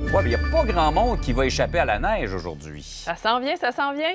Ouais, il n'y a pas grand monde qui va échapper à la neige aujourd'hui. Ça s'en vient, ça s'en vient.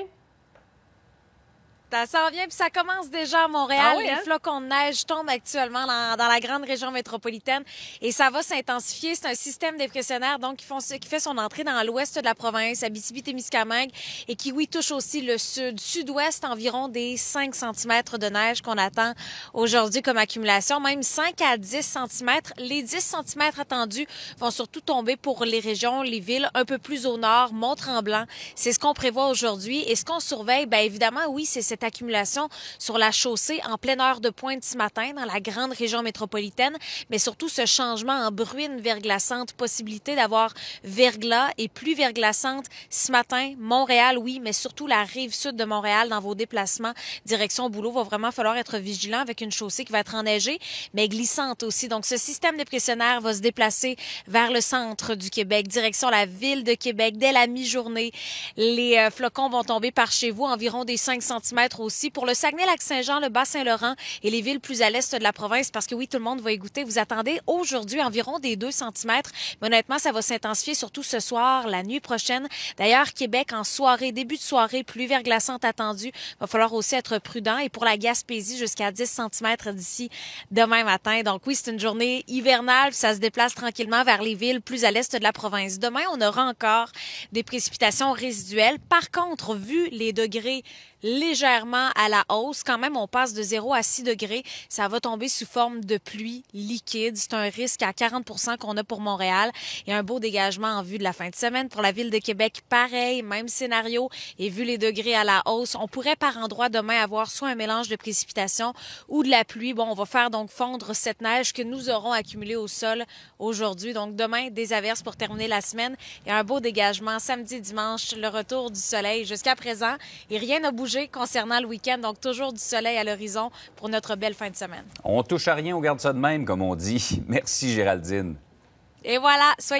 Ça s'en vient, puis ça commence déjà à Montréal. Ah les hein? flocons de neige tombent actuellement dans, dans, la grande région métropolitaine et ça va s'intensifier. C'est un système dépressionnaire donc qui, font, qui fait son entrée dans l'ouest de la province, Abitibi-Témiscamingue, et qui, oui, touche aussi le sud, sud-ouest, environ des 5 cm de neige qu'on attend aujourd'hui comme accumulation, même 5 à 10 cm. Les 10 cm attendus vont surtout tomber pour les régions, les villes un peu plus au nord, Mont-Tremblant. C'est ce qu'on prévoit aujourd'hui et ce qu'on surveille, bien évidemment, oui, c'est cette accumulation sur la chaussée en pleine heure de pointe ce matin dans la grande région métropolitaine, mais surtout ce changement en bruine verglaçante, possibilité d'avoir verglas et plus verglaçante ce matin. Montréal, oui, mais surtout la rive sud de Montréal dans vos déplacements direction boulot. Va vraiment falloir être vigilant avec une chaussée qui va être enneigée, mais glissante aussi. Donc, ce système dépressionnaire va se déplacer vers le centre du Québec, direction la ville de Québec dès la mi-journée. Les euh, flocons vont tomber par chez vous, environ des 5 cm aussi pour le Saguenay-Lac-Saint-Jean, le Bas-Saint-Laurent et les villes plus à l'est de la province parce que oui, tout le monde va y goûter. Vous attendez aujourd'hui environ des 2 cm. Mais honnêtement, ça va s'intensifier surtout ce soir, la nuit prochaine. D'ailleurs, Québec en soirée, début de soirée, pluie verglaçante attendue. Va falloir aussi être prudent et pour la Gaspésie jusqu'à 10 cm d'ici demain matin. Donc oui, c'est une journée hivernale, ça se déplace tranquillement vers les villes plus à l'est de la province. Demain, on aura encore des précipitations résiduelles. Par contre, vu les degrés légèrement à la hausse. Quand même, on passe de 0 à 6 degrés. Ça va tomber sous forme de pluie liquide. C'est un risque à 40 qu'on a pour Montréal et un beau dégagement en vue de la fin de semaine. Pour la ville de Québec, pareil, même scénario. Et vu les degrés à la hausse, on pourrait par endroit demain avoir soit un mélange de précipitations ou de la pluie. Bon, on va faire donc fondre cette neige que nous aurons accumulée au sol aujourd'hui. Donc demain, des averses pour terminer la semaine et un beau dégagement samedi, dimanche, le retour du soleil jusqu'à présent. Et rien n'a bougé concernant le week-end. Donc, toujours du soleil à l'horizon pour notre belle fin de semaine. On touche à rien, on garde ça de même, comme on dit. Merci, Géraldine. Et voilà, soyez.